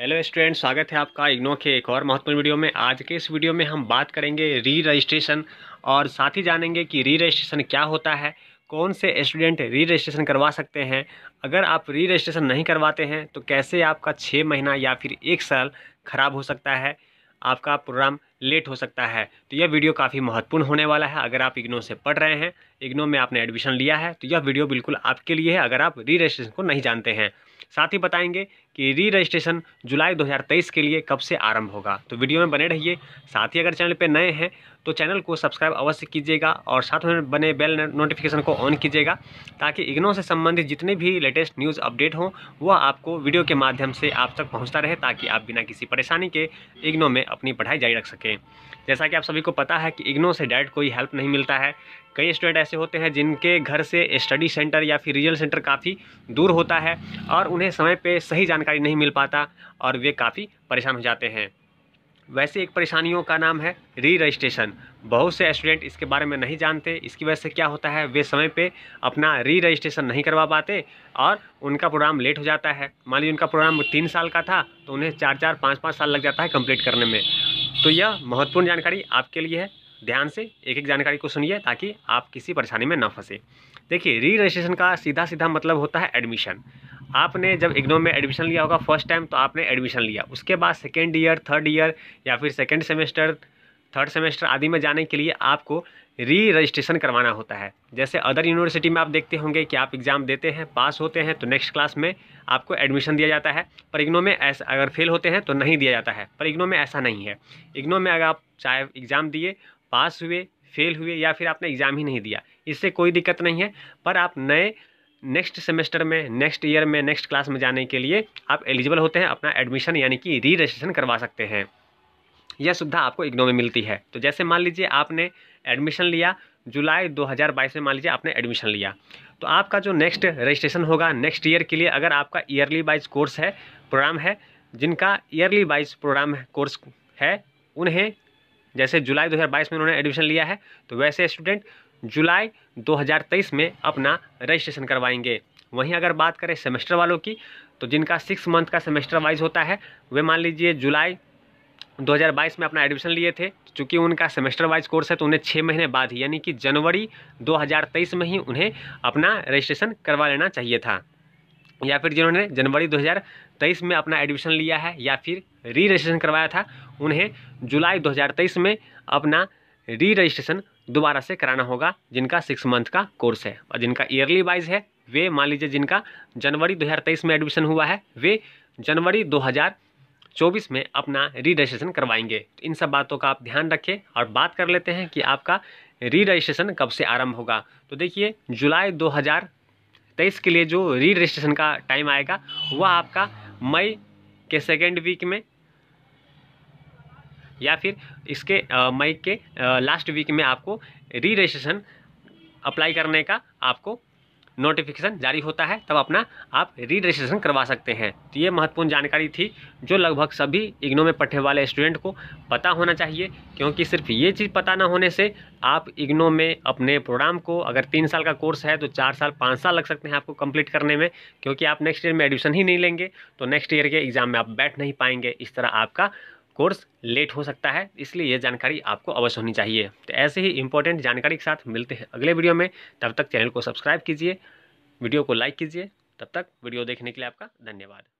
hello student स्वागत है आपका इग्नो के एक और महत्वपूर्ण वीडियो में आज के इस वीडियो में हम बात करेंगे री रजिस्ट्रेशन और साथ ही जानेंगे कि री रजिस्ट्रेशन क्या होता है कौन से स्टूडेंट री रजिस्ट्रेशन करवा सकते हैं अगर आप री रजिस्ट्रेशन नहीं करवाते हैं तो कैसे आपका छः महीना या फिर एक साल खराब हो सकता है आपका प्रोग्राम लेट हो सकता है तो यह वीडियो काफ़ी महत्वपूर्ण होने वाला है अगर आप इग्नो से पढ़ रहे हैं इग्नो में आपने एडमिशन लिया है तो यह वीडियो बिल्कुल आपके लिए है अगर आप री रजिस्ट्रेशन को नहीं जानते हैं साथ ही बताएंगे कि री रजिस्ट्रेशन जुलाई 2023 के लिए कब से आरंभ होगा तो वीडियो में बने रहिए साथ ही अगर चैनल पर नए हैं तो चैनल को सब्सक्राइब अवश्य कीजिएगा और साथ में बने बेल नोटिफिकेशन को ऑन कीजिएगा ताकि इग्नो से संबंधित जितने भी लेटेस्ट न्यूज़ अपडेट हों वह आपको वीडियो के माध्यम से आप तक पहुँचता रहे ताकि आप बिना किसी परेशानी के इग्नो में अपनी पढ़ाई जारी रख सकें जैसा कि आप सभी को पता है कि इग्नो से डायरेक्ट कोई हेल्प नहीं मिलता है कई स्टूडेंट ऐसे होते हैं जिनके घर से स्टडी सेंटर या फिर रीजनल सेंटर काफ़ी दूर होता है और उन्हें समय पे सही जानकारी नहीं मिल पाता और वे काफ़ी परेशान हो जाते हैं वैसे एक परेशानियों का नाम है री रजिस्ट्रेशन बहुत से स्टूडेंट इसके बारे में नहीं जानते इसकी वजह से क्या होता है वे समय पे अपना री रजिस्ट्रेशन नहीं करवा पाते और उनका प्रोग्राम लेट हो जाता है मान लीजिए उनका प्रोग्राम तीन साल का था तो उन्हें चार चार पाँच पाँच साल लग जाता है कंप्लीट करने में तो यह महत्वपूर्ण जानकारी आपके लिए है ध्यान से एक एक जानकारी को सुनिए ताकि आप किसी परेशानी में ना फंसे देखिए री रजिस्ट्रेशन का सीधा सीधा मतलब होता है एडमिशन आपने जब इग्नो में एडमिशन लिया होगा फर्स्ट टाइम तो आपने एडमिशन लिया उसके बाद सेकेंड ईयर थर्ड ईयर या फिर सेकेंड सेमेस्टर थर्ड सेमेस्टर आदि में जाने के लिए आपको री रजिस्ट्रेशन करवाना होता है जैसे अदर यूनिवर्सिटी में आप देखते होंगे कि आप एग्ज़ाम देते हैं पास होते हैं तो नेक्स्ट क्लास में आपको एडमिशन दिया जाता है पर इग्नो में ऐसा अगर फेल होते हैं तो नहीं दिया जाता है पर इग्नो में ऐसा नहीं है इग्नो में अगर आप चाहे एग्ज़ाम दिए पास हुए फेल हुए या फिर आपने एग्ज़ाम ही नहीं दिया इससे कोई दिक्कत नहीं है पर आप नए नेक्स्ट सेमेस्टर में नेक्स्ट ईयर में नेक्स्ट क्लास में जाने के लिए आप एलिजिबल होते हैं अपना एडमिशन यानी कि री रजिस्ट्रेशन करवा सकते हैं यह सुविधा आपको इग्नो में मिलती है तो जैसे मान लीजिए आपने एडमिशन लिया जुलाई 2022 में मान लीजिए आपने एडमिशन लिया तो आपका जो नेक्स्ट रजिस्ट्रेशन होगा नेक्स्ट ईयर के लिए अगर आपका ईयरली वाइज कोर्स है प्रोग्राम है जिनका ईयरली वाइज प्रोग्राम कोर्स है उन्हें जैसे जुलाई 2022 में उन्होंने एडमिशन लिया है तो वैसे स्टूडेंट जुलाई 2023 में अपना रजिस्ट्रेशन करवाएंगे वहीं अगर बात करें सेमेस्टर वालों की तो जिनका सिक्स मंथ का सेमेस्टर वाइज होता है वे मान लीजिए जुलाई 2022 में अपना एडमिशन लिए थे तो चूँकि उनका सेमेस्टर वाइज कोर्स है तो उन्हें छः महीने बाद ही यानी कि जनवरी 2023 में ही उन्हें अपना रजिस्ट्रेशन करवा लेना चाहिए था या फिर जिन्होंने जनवरी 2023 में अपना एडमिशन लिया है या फिर री रजिस्ट्रेशन करवाया था उन्हें जुलाई 2023 में अपना री रजिस्ट्रेशन दोबारा से कराना होगा जिनका सिक्स मंथ का कोर्स है और जिनका ईयरली वाइज है वे मान लीजिए जिनका जनवरी 2023 में एडमिशन हुआ है वे जनवरी 2024 में अपना री रजिस्ट्रेशन करवाएंगे तो इन सब बातों का आप ध्यान रखें और बात कर लेते हैं कि आपका री रजिस्ट्रेशन कब से आरंभ होगा तो देखिए जुलाई दो तेईस के लिए जो री रजिस्ट्रेशन का टाइम आएगा वह आपका मई के सेकेंड वीक में या फिर इसके मई के लास्ट वीक में आपको री रजिस्ट्रेशन अप्लाई करने का आपको नोटिफिकेशन जारी होता है तब अपना आप री रजिस्ट्रेशन करवा सकते हैं तो ये महत्वपूर्ण जानकारी थी जो लगभग सभी इग्नो में पढ़ने वाले स्टूडेंट को पता होना चाहिए क्योंकि सिर्फ ये चीज़ पता ना होने से आप इग्नो में अपने प्रोग्राम को अगर तीन साल का कोर्स है तो चार साल पाँच साल लग सकते हैं आपको कंप्लीट करने में क्योंकि आप नेक्स्ट ईयर में एडमिशन ही नहीं लेंगे तो नेक्स्ट ईयर के एग्ज़ाम में आप बैठ नहीं पाएंगे इस तरह आपका कोर्स लेट हो सकता है इसलिए यह जानकारी आपको अवश्य होनी चाहिए तो ऐसे ही इंपॉर्टेंट जानकारी के साथ मिलते हैं अगले वीडियो में तब तक चैनल को सब्सक्राइब कीजिए वीडियो को लाइक कीजिए तब तक वीडियो देखने के लिए आपका धन्यवाद